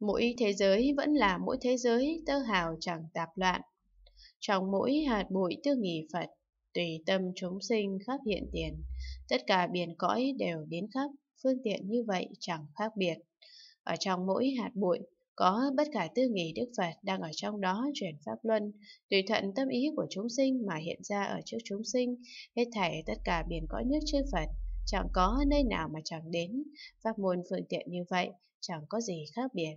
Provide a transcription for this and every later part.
Mỗi thế giới vẫn là mỗi thế giới tơ hào chẳng tạp loạn. Trong mỗi hạt bụi tư nghỉ Phật, tùy tâm chúng sinh khắp hiện tiền, tất cả biển cõi đều đến khắp, phương tiện như vậy chẳng khác biệt. Ở trong mỗi hạt bụi, có bất cả tư nghỉ Đức Phật đang ở trong đó chuyển pháp luân, tùy thuận tâm ý của chúng sinh mà hiện ra ở trước chúng sinh, hết thảy tất cả biển cõi nước chư Phật, chẳng có nơi nào mà chẳng đến, pháp môn phương tiện như vậy, chẳng có gì khác biệt.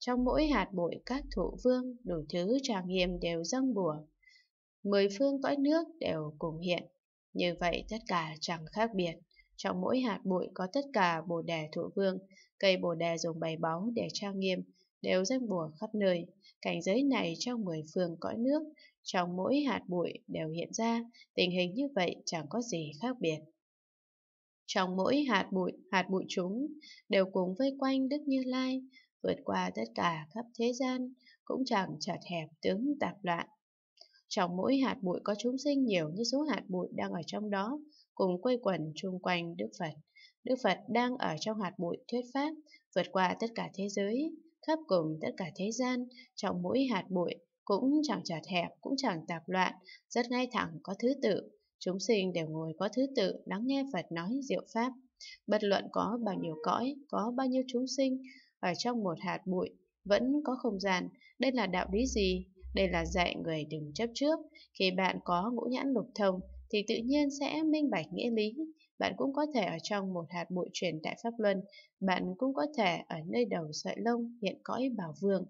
Trong mỗi hạt bụi các thụ vương đủ thứ trang nghiêm đều dâng bùa. Mười phương cõi nước đều cùng hiện. Như vậy tất cả chẳng khác biệt. Trong mỗi hạt bụi có tất cả bồ đề thụ vương, cây bồ đề dùng bày báu để trang nghiêm, đều dâng bùa khắp nơi. Cảnh giới này trong mười phương cõi nước, trong mỗi hạt bụi đều hiện ra, tình hình như vậy chẳng có gì khác biệt. Trong mỗi hạt bụi, hạt bụi chúng đều cùng vây quanh Đức Như Lai, vượt qua tất cả khắp thế gian, cũng chẳng chặt hẹp tướng tạp loạn. Trong mỗi hạt bụi có chúng sinh nhiều như số hạt bụi đang ở trong đó, cùng quây quần chung quanh Đức Phật. Đức Phật đang ở trong hạt bụi thuyết pháp, vượt qua tất cả thế giới, khắp cùng tất cả thế gian, trong mỗi hạt bụi, cũng chẳng chặt hẹp, cũng chẳng tạp loạn, rất ngay thẳng có thứ tự. Chúng sinh đều ngồi có thứ tự, lắng nghe Phật nói diệu pháp. Bất luận có bao nhiêu cõi, có bao nhiêu chúng sinh, ở trong một hạt bụi vẫn có không gian. Đây là đạo lý gì? Đây là dạy người đừng chấp trước. Khi bạn có ngũ nhãn lục thông thì tự nhiên sẽ minh bạch nghĩa lý. Bạn cũng có thể ở trong một hạt bụi truyền tại Pháp Luân. Bạn cũng có thể ở nơi đầu sợi lông hiện cõi bảo vương.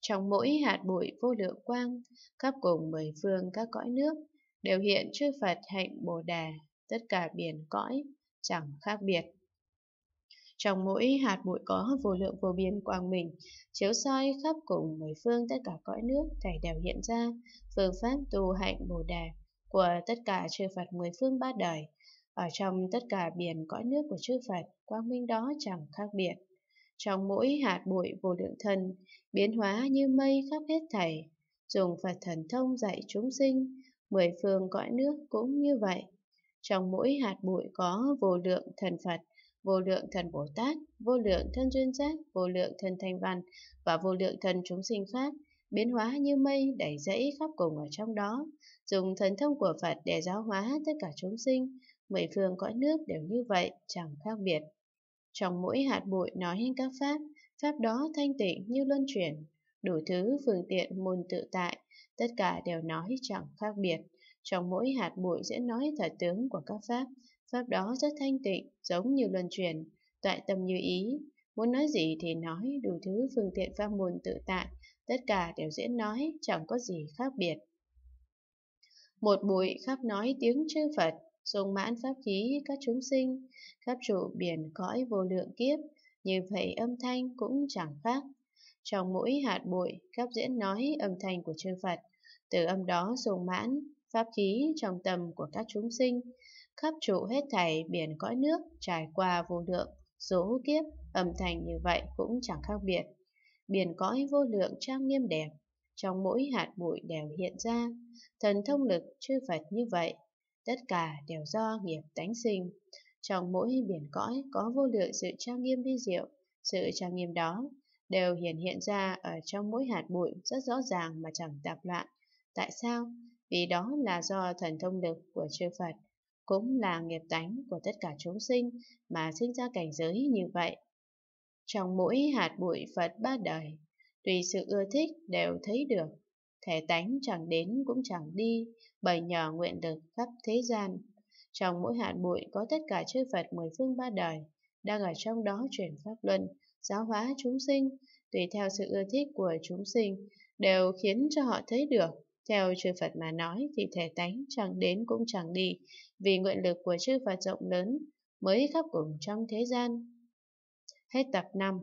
Trong mỗi hạt bụi vô lượng quang, khắp cùng mười phương các cõi nước, đều hiện chư Phật hạnh Bồ Đà, tất cả biển cõi, chẳng khác biệt trong mỗi hạt bụi có vô lượng vô biên quang mình, chiếu soi khắp cùng mười phương tất cả cõi nước thảy đều hiện ra, phương pháp tu hạnh Bồ đề của tất cả chư Phật mười phương ba đời. Ở trong tất cả biển cõi nước của chư Phật, quang minh đó chẳng khác biệt. Trong mỗi hạt bụi vô lượng thân, biến hóa như mây khắp hết thảy, dùng Phật thần thông dạy chúng sinh, mười phương cõi nước cũng như vậy. Trong mỗi hạt bụi có vô lượng thần Phật, vô lượng thần Bồ Tát, vô lượng thân duyên giác, vô lượng thân thanh văn và vô lượng thân chúng sinh pháp, biến hóa như mây đẩy dẫy khắp cùng ở trong đó, dùng thần thông của Phật để giáo hóa tất cả chúng sinh, mười phương cõi nước đều như vậy, chẳng khác biệt. Trong mỗi hạt bụi nói hình các pháp, pháp đó thanh tịnh như luân chuyển, đủ thứ phương tiện môn tự tại, tất cả đều nói chẳng khác biệt. Trong mỗi hạt bụi sẽ nói thật tướng của các pháp, Pháp đó rất thanh tịnh, giống như luân chuyển, tọa tâm như ý. Muốn nói gì thì nói, đủ thứ phương tiện pháp môn tự tại, tất cả đều diễn nói, chẳng có gì khác biệt. Một bụi khắp nói tiếng chư Phật, dùng mãn pháp khí các chúng sinh, khắp trụ biển cõi vô lượng kiếp, như vậy âm thanh cũng chẳng khác. Trong mỗi hạt bụi, khắp diễn nói âm thanh của chư Phật, từ âm đó dùng mãn, pháp khí trong tâm của các chúng sinh, khắp trụ hết thảy biển cõi nước trải qua vô lượng, số kiếp, âm thanh như vậy cũng chẳng khác biệt. Biển cõi vô lượng trang nghiêm đẹp, trong mỗi hạt bụi đều hiện ra, thần thông lực chư Phật như vậy, tất cả đều do nghiệp tánh sinh. Trong mỗi biển cõi có vô lượng sự trang nghiêm vi diệu, sự trang nghiêm đó đều hiện hiện ra ở trong mỗi hạt bụi rất rõ ràng mà chẳng tạp loạn. Tại sao? Vì đó là do thần thông lực của chư Phật cũng là nghiệp tánh của tất cả chúng sinh mà sinh ra cảnh giới như vậy. Trong mỗi hạt bụi Phật ba đời, tùy sự ưa thích đều thấy được, thể tánh chẳng đến cũng chẳng đi, bởi nhờ nguyện lực khắp thế gian. Trong mỗi hạt bụi có tất cả chư Phật mười phương ba đời, đang ở trong đó chuyển pháp luân, giáo hóa chúng sinh, tùy theo sự ưa thích của chúng sinh, đều khiến cho họ thấy được theo chư Phật mà nói thì thể tánh chẳng đến cũng chẳng đi, vì nguyện lực của chư Phật rộng lớn mới khắp cùng trong thế gian. Hết tập 5